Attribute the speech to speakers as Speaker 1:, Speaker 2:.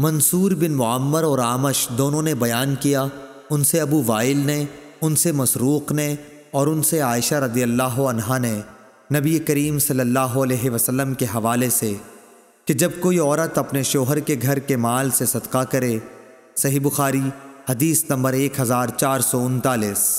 Speaker 1: मंसूर बिन मामर और आमश दोनों ने बयान किया उनसे अबू वाइल ने उनसे मसरूक़ ने और उनसे आयशा रदी अल्लाह अनहा ने नबी करीम सल्लल्लाहु अलैहि वसल्लम के हवाले से कि जब कोई औरत अपने शोहर के घर के माल से सदका करे सही बुखारी हदीस नंबर एक हज़ार चार सौ उनतालीस